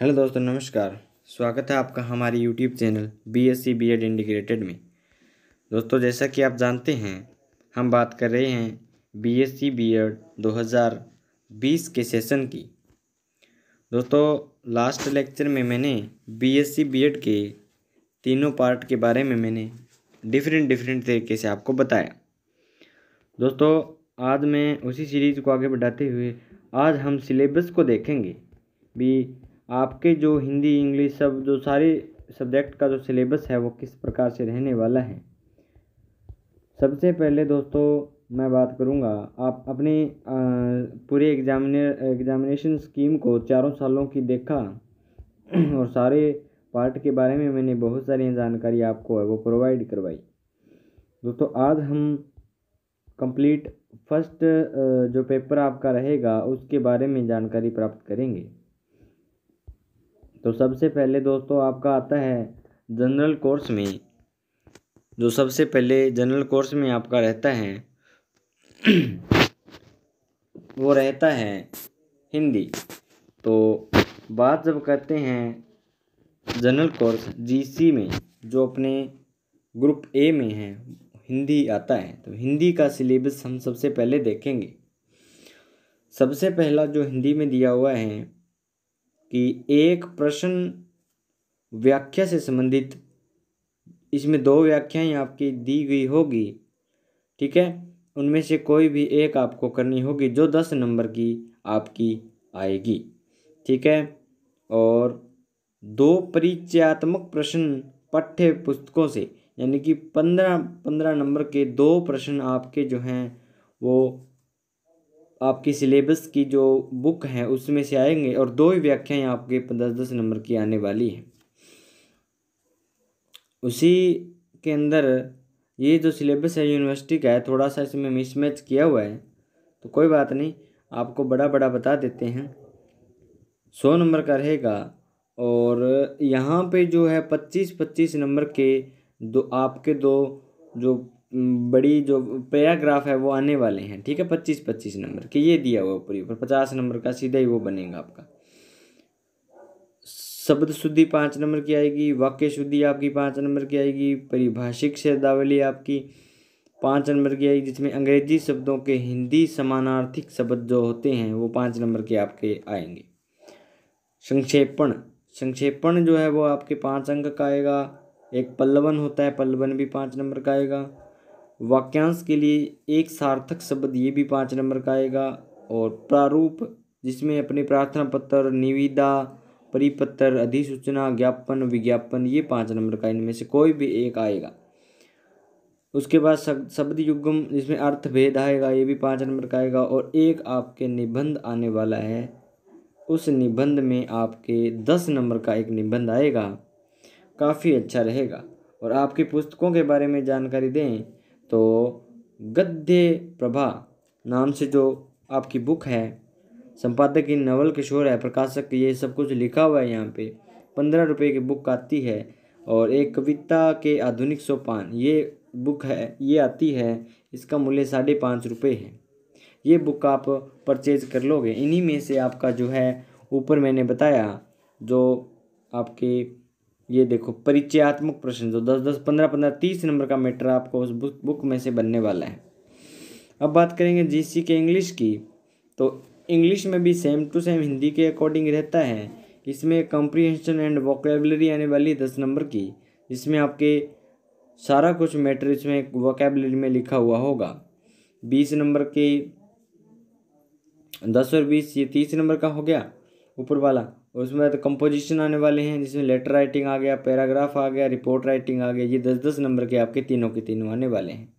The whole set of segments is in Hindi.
हेलो दोस्तों नमस्कार स्वागत है आपका हमारे YouTube channel B S C B Ed integrated में दोस्तों जैसा कि आप जानते हैं हम बात कर रहे हैं B S C B Ed दो हज़ार बीस के सेशन की दोस्तों लास्ट लेक्चर में मैंने B S C B Ed के तीनों पार्ट के बारे में मैंने डिफरेंट डिफरेंट तरीके से आपको बताया दोस्तों आज मैं उसी सीरीज़ को आगे बढ़ाते हुए आज हम सिलेबस को देखेंगे भी आपके जो हिंदी इंग्लिश सब जो सारे सब्जेक्ट का जो सिलेबस है वो किस प्रकार से रहने वाला है सबसे पहले दोस्तों मैं बात करूंगा आप अपने पूरे एग्जामिनर एग्जामिनेशन स्कीम को चारों सालों की देखा और सारे पार्ट के बारे में मैंने बहुत सारी जानकारी आपको है वो प्रोवाइड करवाई दोस्तों आज हम कंप्लीट फर्स्ट जो पेपर आपका रहेगा उसके बारे में जानकारी प्राप्त करेंगे तो सबसे पहले दोस्तों आपका आता है जनरल कोर्स में जो सबसे पहले जनरल कोर्स में आपका रहता है वो रहता है हिंदी तो बात जब करते हैं जनरल कोर्स जीसी में जो अपने ग्रुप ए में है हिंदी आता है तो हिंदी का सिलेबस हम सबसे पहले देखेंगे सबसे पहला जो हिंदी में दिया हुआ है कि एक प्रश्न व्याख्या से संबंधित इसमें दो व्याख्याएं आपकी दी गई होगी ठीक है उनमें से कोई भी एक आपको करनी होगी जो दस नंबर की आपकी आएगी ठीक है और दो परिचयात्मक प्रश्न पठ्य पुस्तकों से यानी कि पंद्रह पंद्रह नंबर के दो प्रश्न आपके जो हैं वो आपकी सिलेबस की जो बुक है उसमें से आएंगे और दो ही व्याख्याएँ आपके दस दस नंबर की आने वाली हैं उसी के अंदर ये जो सिलेबस है यूनिवर्सिटी का है थोड़ा सा इसमें मिसमैच किया हुआ है तो कोई बात नहीं आपको बड़ा बड़ा बता देते हैं सौ नंबर का रहेगा और यहाँ पे जो है पच्चीस पच्चीस नंबर के दो आपके दो जो बड़ी जो पैराग्राफ है वो आने वाले हैं ठीक है पच्चीस पच्चीस नंबर के ये दिया हुआ ऊपरी ऊपर पचास नंबर का सीधा ही वो बनेगा आपका शब्द शुद्धि पाँच नंबर की आएगी वाक्य शुद्धि आपकी पाँच नंबर की आएगी परिभाषिक शब्दावली आपकी पाँच नंबर की आएगी जिसमें अंग्रेजी शब्दों के हिंदी समानार्थिक शब्द जो होते हैं वो पाँच नंबर के आपके आएंगे संक्षेपण संक्षेपण जो है वो आपके पाँच अंक का आएगा एक पल्लवन होता है पल्लवन भी पाँच नंबर का आएगा वाक्यांश के लिए एक सार्थक शब्द ये भी पाँच नंबर का आएगा और प्रारूप जिसमें अपने प्रार्थना पत्र निविदा परिपत्र अधिसूचना ज्ञापन विज्ञापन ये पाँच नंबर का इनमें से कोई भी एक आएगा उसके बाद शब्द युगम जिसमें अर्थ भेद आएगा ये भी पाँच नंबर का आएगा और एक आपके निबंध आने वाला है उस निबंध में आपके दस नंबर का एक निबंध आएगा काफ़ी अच्छा रहेगा और आपकी पुस्तकों के बारे में जानकारी दें तो गद्य प्रभा नाम से जो आपकी बुक है संपादक ये नवल किशोर है प्रकाशक ये सब कुछ लिखा हुआ है यहाँ पे पंद्रह रुपये की बुक आती है और एक कविता के आधुनिक सोपान ये बुक है ये आती है इसका मूल्य साढ़े पाँच रुपये है ये बुक आप परचेज कर लोगे इन्हीं में से आपका जो है ऊपर मैंने बताया जो आपके ये देखो परिचयात्मक प्रश्न जो दस दस पंद्रह पंद्रह तीस नंबर का मैटर आपको उस बुक बुक में से बनने वाला है अब बात करेंगे जीसी के इंग्लिश की तो इंग्लिश में भी सेम टू सेम हिंदी के अकॉर्डिंग रहता है इसमें कॉम्प्रीहेंशन एंड वोकेबलरी आने वाली दस नंबर की इसमें आपके सारा कुछ मैटर इसमें वोकेबलरी में लिखा हुआ होगा बीस नंबर के दस और बीस ये तीस नंबर का हो गया ऊपर वाला उसमें तो कंपोजिशन आने वाले हैं जिसमें लेटर राइटिंग आ गया पैराग्राफ आ गया रिपोर्ट राइटिंग आ गया ये दस दस नंबर के आपके तीनों के तीनों आने वाले हैं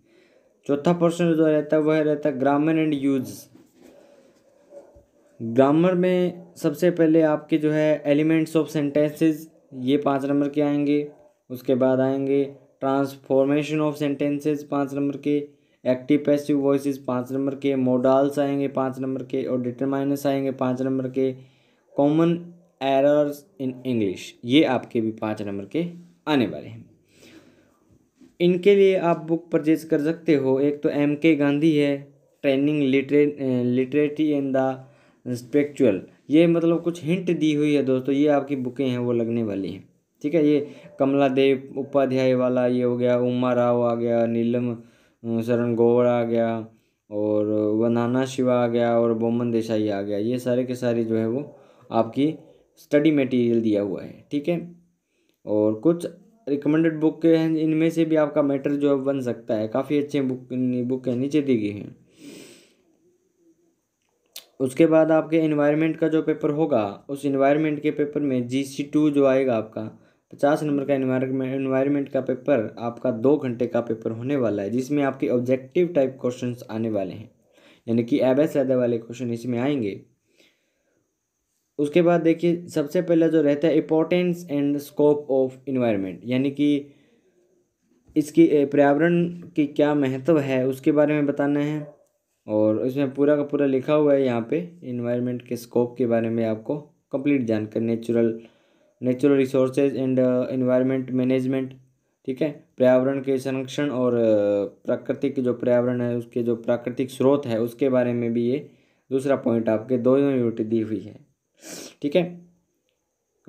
चौथा प्रश्न जो रहता है वह रहता है ग्रामर एंड यूज ग्रामर में सबसे पहले आपके जो है एलिमेंट्स ऑफ सेंटेंसेस ये पाँच नंबर के आएंगे उसके बाद आएंगे ट्रांसफॉर्मेशन ऑफ सेंटेंसेस पाँच नंबर के एक्टिव पैसिव वॉइस पाँच नंबर के मोडाल्स आएंगे पाँच नंबर के और डिटरमाइनस आएंगे पाँच नंबर के कॉमन एरर्स इन इंग्लिश ये आपके भी पाँच नंबर के आने वाले हैं इनके लिए आप बुक परचेज कर सकते हो एक तो एम के गांधी है ट्रेनिंग लिटरे लिटरेटी इन द स्पेक्चुअल ये मतलब कुछ हिंट दी हुई है दोस्तों ये आपकी बुकें हैं वो लगने वाली हैं ठीक है ये कमला देव उपाध्याय वाला ये हो गया उमा राव आ गया नीलम शरण गौर आ गया और वनाना शिवा आ गया और बोमन देसाई आ गया ये सारे के सारे जो है वो आपकी स्टडी मटेरियल दिया हुआ है ठीक है और कुछ रिकमेंडेड बुक के हैं इनमें से भी आपका मैटर जो है बन सकता है काफ़ी अच्छे बुक बुक है नीचे दी गई हैं उसके बाद आपके इन्वायरमेंट का जो पेपर होगा उस इन्वायरमेंट के पेपर में जी सी टू जो आएगा आपका पचास नंबर का इन्वायरमेंट इन्वायरमेंट का पेपर आपका दो घंटे का पेपर होने वाला है जिसमें आपके ऑब्जेक्टिव टाइप क्वेश्चंस आने वाले हैं यानी कि एबेस लेदर वाले क्वेश्चन इसमें आएंगे उसके बाद देखिए सबसे पहला जो रहता है importance and scope of environment यानी कि इसकी पर्यावरण की क्या महत्व है उसके बारे में बताना है और इसमें पूरा का पूरा लिखा हुआ है यहाँ पे इन्वायरमेंट के स्कोप के बारे में आपको कंप्लीट जानकारी natural natural resources and environment management ठीक है पर्यावरण के संरक्षण और uh, प्राकृतिक जो पर्यावरण है उसके जो प्राकृतिक स्रोत है उसके बारे में भी ये दूसरा पॉइंट आपके दो यूनिट दी हुई है ठीक है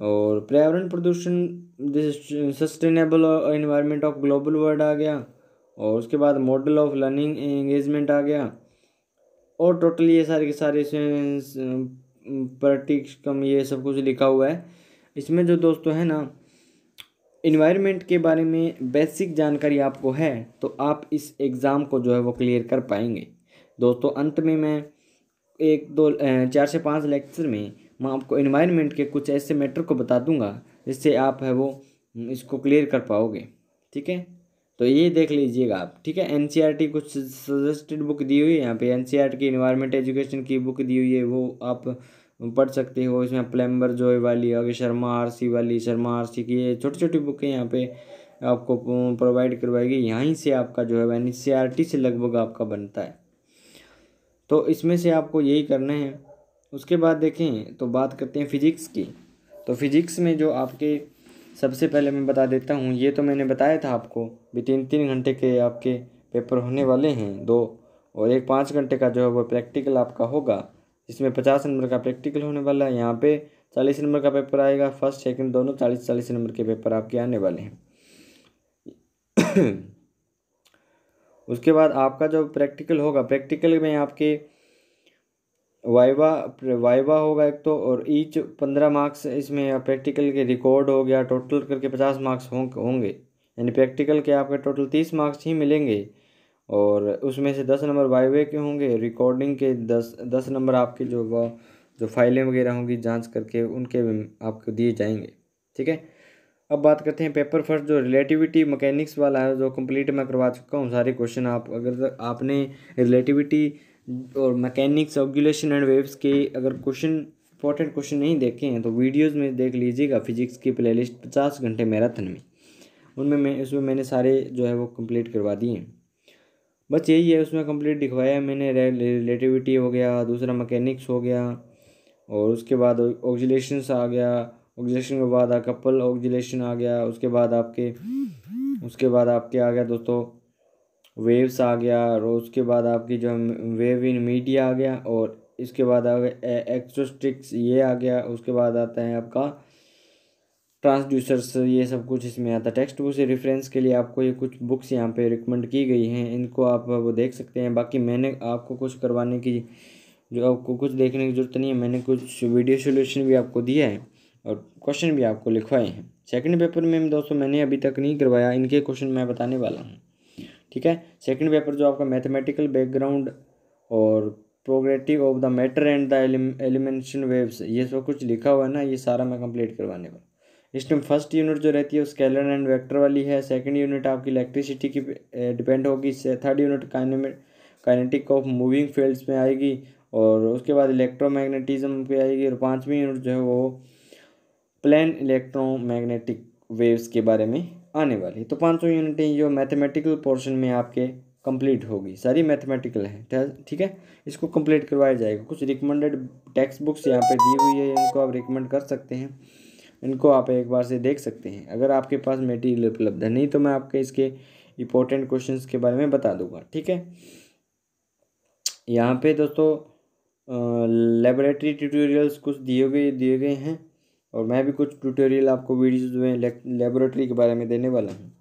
और पर्यावरण प्रदूषण sustainable environment of global world आ गया और उसके बाद मॉडल ऑफ लर्निंग एंगेजमेंट आ गया और टोटली ये सारे के सारे कम ये सब कुछ लिखा हुआ है इसमें जो दोस्तों है ना इन्वायरमेंट के बारे में बेसिक जानकारी आपको है तो आप इस एग्ज़ाम को जो है वो क्लियर कर पाएंगे दोस्तों अंत में मैं एक दो चार से पाँच लेक्चर में मैं आपको इन्वायरमेंट के कुछ ऐसे मैटर को बता दूंगा जिससे आप है वो हम्म, इसको क्लियर कर पाओगे ठीक है तो ये देख लीजिएगा आप ठीक है एन e कुछ सजेस्टेड बुक दी हुई है यहाँ पे एन e की इन्वायरमेंट एजुकेशन की बुक दी हुई है वो आप पढ़ सकते हो इसमें प्लेम्बर जोय वाली अगर शर्मा आरसी वाली शर्मा आरसी की ये छोटी छोटी बुकें यहाँ पे आपको प्रोवाइड करवाएगी यहीं से आपका जो है एन e से लगभग आपका बनता है तो इसमें से आपको यही करना है उसके बाद देखें तो बात करते हैं फिज़िक्स की तो फिज़िक्स में जो आपके सबसे पहले मैं बता देता हूँ ये तो मैंने बताया था आपको भी तीन तीन घंटे के आपके पेपर होने वाले हैं दो और एक पाँच घंटे का जो है वो प्रैक्टिकल आपका होगा जिसमें पचास नंबर का प्रैक्टिकल होने वाला है यहाँ पे चालीस नंबर का पेपर आएगा फर्स्ट सेकंड दोनों चालीस चालीस नंबर के पेपर आपके आने वाले हैं उसके बाद आपका जो प्रैक्टिकल होगा प्रैक्टिकल में आपके वाइवा वाइवा होगा एक तो और ईच पंद्रह मार्क्स इसमें प्रैक्टिकल के रिकॉर्ड हो गया टोटल करके पचास मार्क्स होंगे यानी प्रैक्टिकल के आपके टोटल तीस मार्क्स ही मिलेंगे और उसमें से दस नंबर वाइवे के होंगे रिकॉर्डिंग के दस दस नंबर आपके जो जो फाइलें वगैरह होंगी जांच करके उनके आपको दिए जाएंगे ठीक है अब बात करते हैं पेपर फर्स्ट जो रिलेटिविटी मैकेनिक्स वाला है जो कंप्लीट मैं करवा चुका हूँ सारे क्वेश्चन आप अगर आपने रिलेटिविटी और मैकेनिक्स ऑगुलेशन एंड वेव्स के अगर क्वेश्चन इंपॉर्टेंट क्वेश्चन नहीं देखे हैं तो वीडियोज़ में देख लीजिएगा फिजिक्स की प्ले लिस्ट पचास घंटे मैराथन में उनमें मैं उसमें मैंने सारे जो है वो कम्प्लीट करवा दिए हैं बस यही है उसमें कंप्लीट दिखवाया मैंने रिलेटिविटी हो गया दूसरा मैकेनिक्स हो गया और उसके बाद ऑक्जिलेशन आ गया ऑक्जिलेशन के बाद कपल ऑक्जिलेशन आ गया उसके बाद आपके उसके बाद आपके आ गया दोस्तों वेव्स आ गया और उसके बाद आपकी जो वेव इन मीडिया आ गया और इसके बाद आ गया एक्सोस्टिक्स ये आ गया उसके बाद आता है आपका ट्रांसड्यूसर्स ये सब कुछ इसमें आता है टेक्स्ट बुक से रेफरेंस के लिए आपको ये कुछ बुक्स यहाँ पे रिकमेंड की गई हैं इनको आप वो देख सकते हैं बाकी मैंने आपको कुछ करवाने की जो आपको कुछ देखने की ज़रूरत नहीं है मैंने कुछ वीडियो सोल्यूशन भी आपको दिया है और क्वेश्चन भी आपको लिखवाए हैं सेकेंड पेपर में दोस्तों मैंने अभी तक नहीं करवाया इनके क्वेश्चन मैं बताने वाला हूँ ठीक है सेकंड पेपर जो आपका मैथमेटिकल बैकग्राउंड और progressive of the matter and the elimination waves ये सब कुछ लिखा हुआ है ना ये सारा मैं कंप्लीट करवाने वाला इस टाइम फर्स्ट यूनिट जो रहती है वो स्केलर एंड वेक्टर वाली है सेकंड यूनिट आपकी इलेक्ट्रिसिटी की डिपेंड eh, होगी इससे third unit kinetic of moving fields में आएगी और उसके बाद इलेक्ट्रोमैग्नेटिज्म पे आएगी और पाँचवीं यूनिट जो है वो प्लेन इलेक्ट्रोमैग्नेटिक वेव्स के बारे में आने वाली तो पाँच सौ यूनिटें जो मैथमेटिकल पोर्शन में आपके कंप्लीट होगी सारी मैथमेटिकल है ठीक है इसको कंप्लीट करवाया जाएगा कुछ रिकमेंडेड टेक्स्ट बुक्स यहाँ पे दी हुई है इनको आप रिकमेंड कर सकते हैं इनको आप एक बार से देख सकते हैं अगर आपके पास मेटीरियल उपलब्ध है नहीं तो मैं आपके इसके इंपॉर्टेंट क्वेश्चन के बारे में बता दूंगा ठीक है यहाँ पे दोस्तों लेबोरेटरी ट्यूटोरियल्स कुछ दिए गए दिए गए हैं और मैं भी कुछ ट्यूटोरियल आपको वीडियोज में लेबोरेटरी के बारे में देने वाला हूँ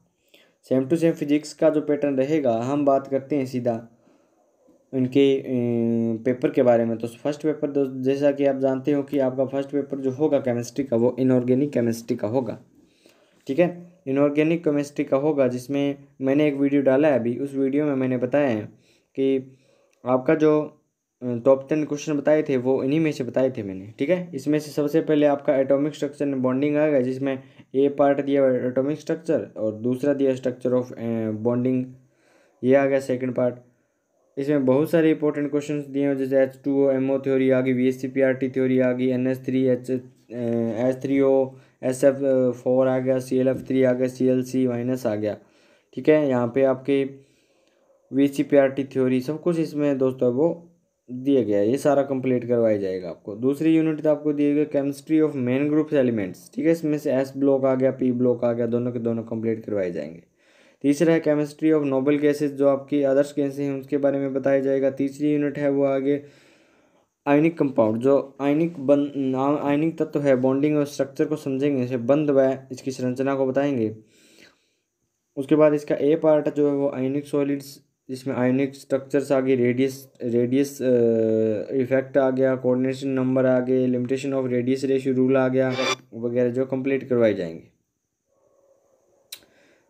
सेम टू सेम फिजिक्स का जो पैटर्न रहेगा हम बात करते हैं सीधा उनके पेपर के बारे में तो फर्स्ट पेपर जैसा कि आप जानते हो कि आपका फर्स्ट पेपर जो होगा केमिस्ट्री का वो इनऑर्गेनिक केमिस्ट्री का होगा ठीक है इनऑर्गेनिक केमिस्ट्री का होगा जिसमें मैंने एक वीडियो डाला है अभी उस वीडियो में मैंने बताया है कि आपका जो टॉप टेन क्वेश्चन बताए थे वो इन्हीं में से बताए थे मैंने ठीक है इसमें से सबसे पहले आपका एटॉमिक स्ट्रक्चर बॉन्डिंग आएगा जिसमें ए पार्ट दिया हुआ एटॉमिक स्ट्रक्चर और दूसरा दिया स्ट्रक्चर ऑफ बॉन्डिंग ये आ गया सेकंड पार्ट इसमें बहुत सारे इंपॉर्टेंट क्वेश्चन दिए हैं जैसे H two O M O theory आ गई V S C P R T theory आ गई N S three H S three O S F four आ गया सी एल एफ थ्री आ गया सी एल सी माइनस आ गया ठीक है यहाँ पे आपके V C P R T theory सब कुछ इसमें दोस्तों वो दिया गया ये सारा कंप्लीट करवाया जाएगा आपको दूसरी यूनिट तो आपको दिए गए chemistry of main groups elements ठीक है इसमें से एस ब्लॉक आ गया पी ब्लॉक आ गया दोनों के दोनों कंप्लीट करवाए जाएंगे तीसरा है केमिस्ट्री ऑफ नोबल गैसेज जो आपकी आदर्श गैसेज हैं उसके बारे में बताया जाएगा तीसरी यूनिट है वो आगे आयनिक कंपाउंड जो आयनिक बन आयनिक तत्व है बॉन्डिंग और स्ट्रक्चर को समझेंगे इसे बंद व इसकी संरचना को बताएंगे उसके बाद इसका ए पार्ट जो है वो आयनिक सॉलिड्स जिसमें आयोनिक uh, स्ट्रक्चर्स आ गए रेडियस रेडियस इफेक्ट आ गया कोऑर्डिनेशन नंबर आ गए limitation of radius ratio rule आ गया वगैरह जो कंप्लीट करवाए जाएंगे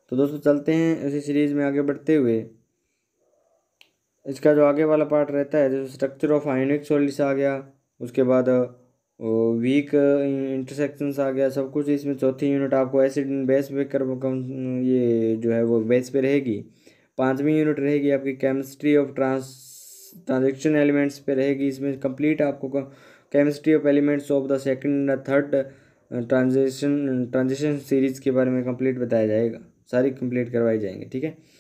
तो दोस्तों चलते हैं इसी सीरीज़ में आगे बढ़ते हुए इसका जो आगे वाला पार्ट रहता है जैसे स्ट्रक्चर ऑफ आयोनिक सॉलिड्स आ गया उसके बाद वीक uh, इंटरसेक्शंस uh, आ गया सब कुछ इसमें चौथी यूनिट आपको एसिड बेस पे कर ये जो है वो बेस पे रहेगी पाँचवीं यूनिट रहेगी आपकी chemistry of trans transition elements पे रहेगी इसमें कंप्लीट आपको chemistry of elements of the second and third transition transition series के बारे में कंप्लीट बताया जाएगा सारी कंप्लीट करवाई जाएंगे ठीक है